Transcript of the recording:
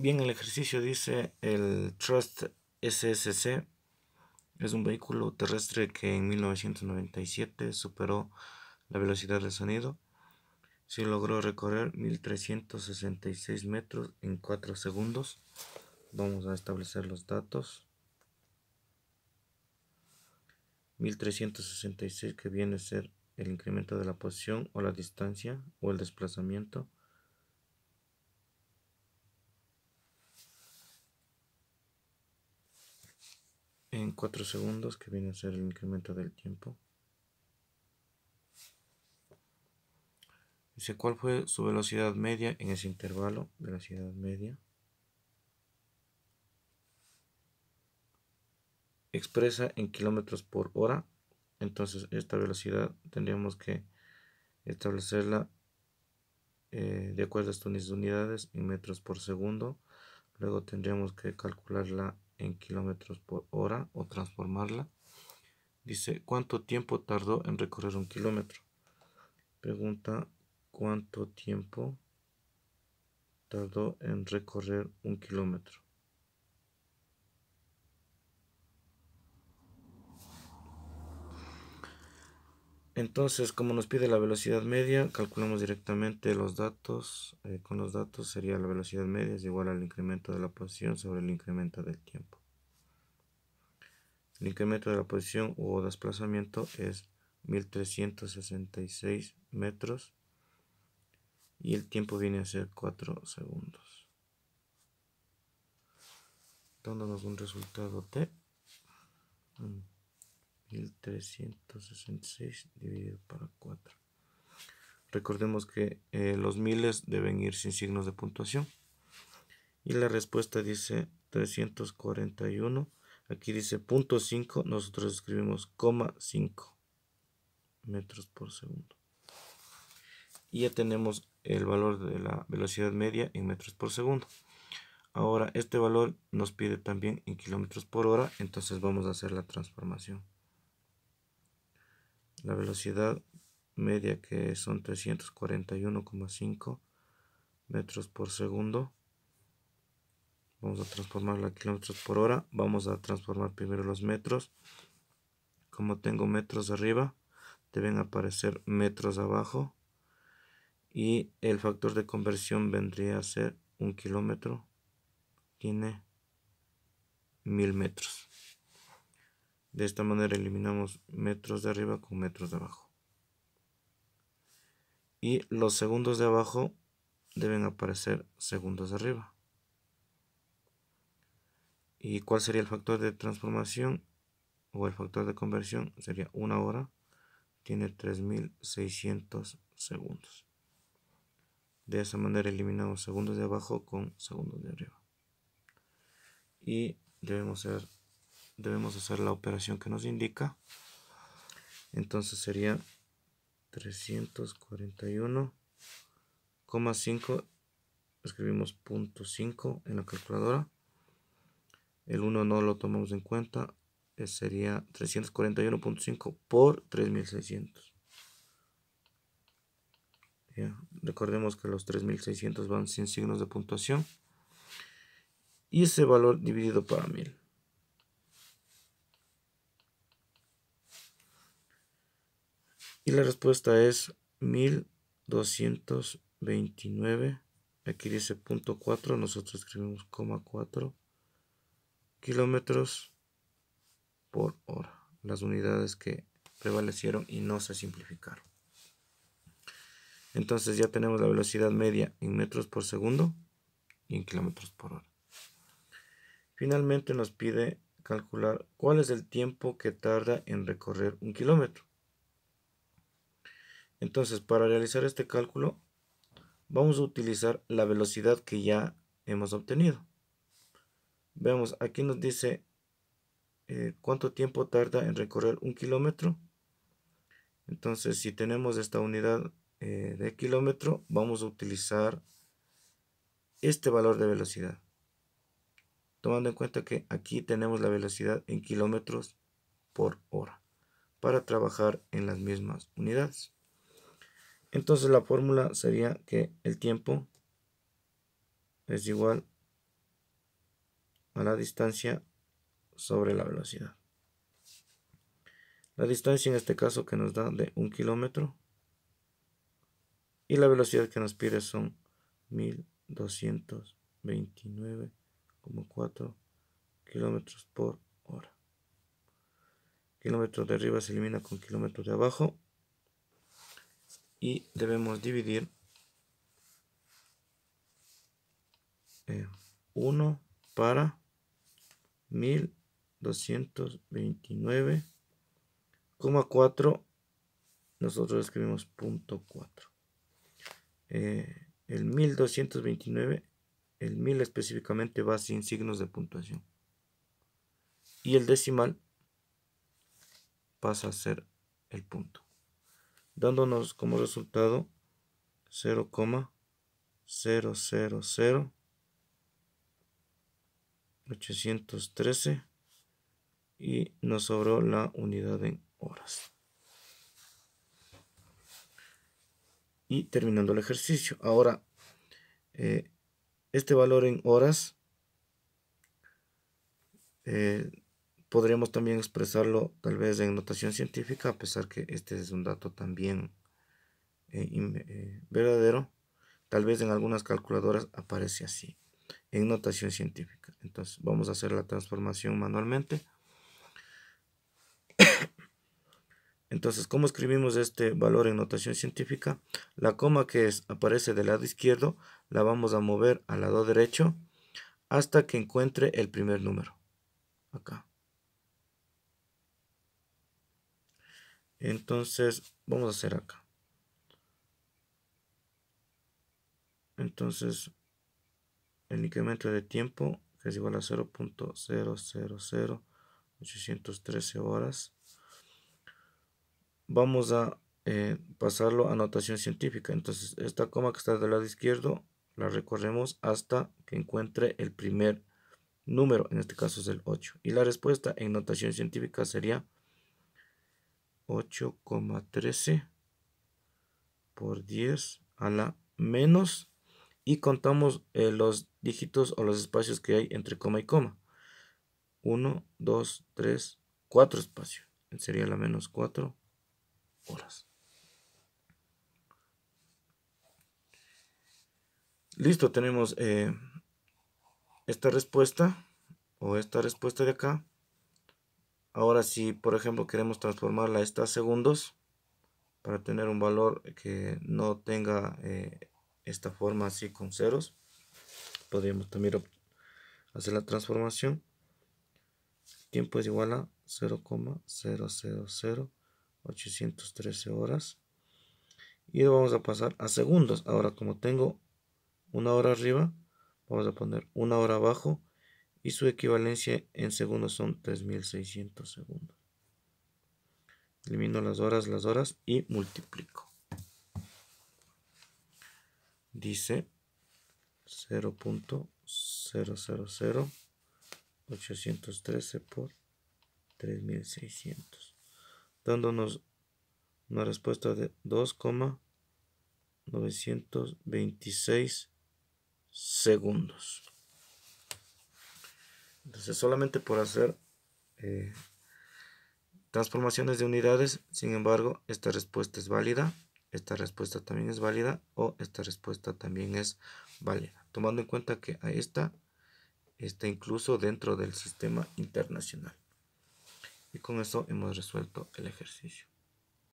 Bien, el ejercicio dice el Trust SSC es un vehículo terrestre que en 1997 superó la velocidad del sonido. Se logró recorrer 1366 metros en 4 segundos. Vamos a establecer los datos. 1366 que viene a ser el incremento de la posición o la distancia o el desplazamiento. 4 segundos que viene a ser el incremento del tiempo. Dice cuál fue su velocidad media en ese intervalo, velocidad media. Expresa en kilómetros por hora, entonces esta velocidad tendríamos que establecerla eh, de acuerdo a estas unidades en metros por segundo. Luego tendríamos que calcularla en kilómetros por hora o transformarla. Dice, ¿cuánto tiempo tardó en recorrer un kilómetro? Pregunta, ¿cuánto tiempo tardó en recorrer un kilómetro? Entonces, como nos pide la velocidad media, calculamos directamente los datos. Eh, con los datos sería la velocidad media es igual al incremento de la posición sobre el incremento del tiempo. El incremento de la posición o desplazamiento es 1366 metros y el tiempo viene a ser 4 segundos. Dándonos un resultado t. 1366 dividido para 4. Recordemos que eh, los miles deben ir sin signos de puntuación. Y la respuesta dice 341. Aquí dice punto 5, nosotros escribimos coma 5 metros por segundo. Y ya tenemos el valor de la velocidad media en metros por segundo. Ahora, este valor nos pide también en kilómetros por hora, entonces vamos a hacer la transformación. La velocidad media que son 341,5 metros por segundo. Vamos a transformarla a kilómetros por hora. Vamos a transformar primero los metros. Como tengo metros arriba, deben aparecer metros abajo. Y el factor de conversión vendría a ser un kilómetro. Tiene mil metros. De esta manera eliminamos metros de arriba con metros de abajo. Y los segundos de abajo deben aparecer segundos de arriba. ¿Y cuál sería el factor de transformación o el factor de conversión? Sería una hora, tiene 3600 segundos. De esa manera eliminamos segundos de abajo con segundos de arriba. Y debemos ser debemos hacer la operación que nos indica. Entonces sería 341,5. Escribimos .5 en la calculadora. El 1 no lo tomamos en cuenta. Eh, sería 341.5 por 3600. Recordemos que los 3600 van sin signos de puntuación. Y ese valor dividido para 1000. Y la respuesta es 1229. Aquí dice punto 4, nosotros escribimos coma 4 kilómetros por hora. Las unidades que prevalecieron y no se simplificaron. Entonces ya tenemos la velocidad media en metros por segundo y en kilómetros por hora. Finalmente nos pide calcular cuál es el tiempo que tarda en recorrer un kilómetro. Entonces, para realizar este cálculo, vamos a utilizar la velocidad que ya hemos obtenido. Vemos, aquí nos dice eh, cuánto tiempo tarda en recorrer un kilómetro. Entonces, si tenemos esta unidad eh, de kilómetro, vamos a utilizar este valor de velocidad. Tomando en cuenta que aquí tenemos la velocidad en kilómetros por hora para trabajar en las mismas unidades. Entonces la fórmula sería que el tiempo es igual a la distancia sobre la velocidad. La distancia en este caso que nos da de un kilómetro y la velocidad que nos pide son 1229,4 kilómetros por hora. Kilómetro de arriba se elimina con kilómetro de abajo y debemos dividir 1 eh, para 1229,4 nosotros escribimos punto 4 eh, el 1229 el 1000 específicamente va sin signos de puntuación y el decimal pasa a ser el punto dándonos como resultado 0,000 y nos sobró la unidad en horas. Y terminando el ejercicio. Ahora, eh, este valor en horas eh, podríamos también expresarlo tal vez en notación científica, a pesar que este es un dato también eh, eh, verdadero, tal vez en algunas calculadoras aparece así, en notación científica. Entonces vamos a hacer la transformación manualmente. Entonces, ¿cómo escribimos este valor en notación científica? La coma que aparece del lado izquierdo la vamos a mover al lado derecho hasta que encuentre el primer número. Acá. Entonces, vamos a hacer acá. Entonces, el incremento de tiempo, que es igual a 0.000813 horas, vamos a eh, pasarlo a notación científica. Entonces, esta coma que está del lado izquierdo, la recorremos hasta que encuentre el primer número, en este caso es el 8. Y la respuesta en notación científica sería 8,13 por 10 a la menos y contamos eh, los dígitos o los espacios que hay entre coma y coma. 1, 2, 3, 4 espacios. Sería la menos 4 horas. Listo, tenemos eh, esta respuesta o esta respuesta de acá Ahora si por ejemplo queremos transformarla a segundos para tener un valor que no tenga eh, esta forma así con ceros, podríamos también hacer la transformación. tiempo es igual a 0,000813 horas. Y lo vamos a pasar a segundos. Ahora como tengo una hora arriba, vamos a poner una hora abajo y su equivalencia en segundos son 3600 segundos. Elimino las horas, las horas y multiplico. Dice 0.000813 por 3600, dándonos una respuesta de 2,926 segundos. Entonces solamente por hacer eh, transformaciones de unidades, sin embargo, esta respuesta es válida, esta respuesta también es válida o esta respuesta también es válida. Tomando en cuenta que a esta está incluso dentro del sistema internacional. Y con eso hemos resuelto el ejercicio.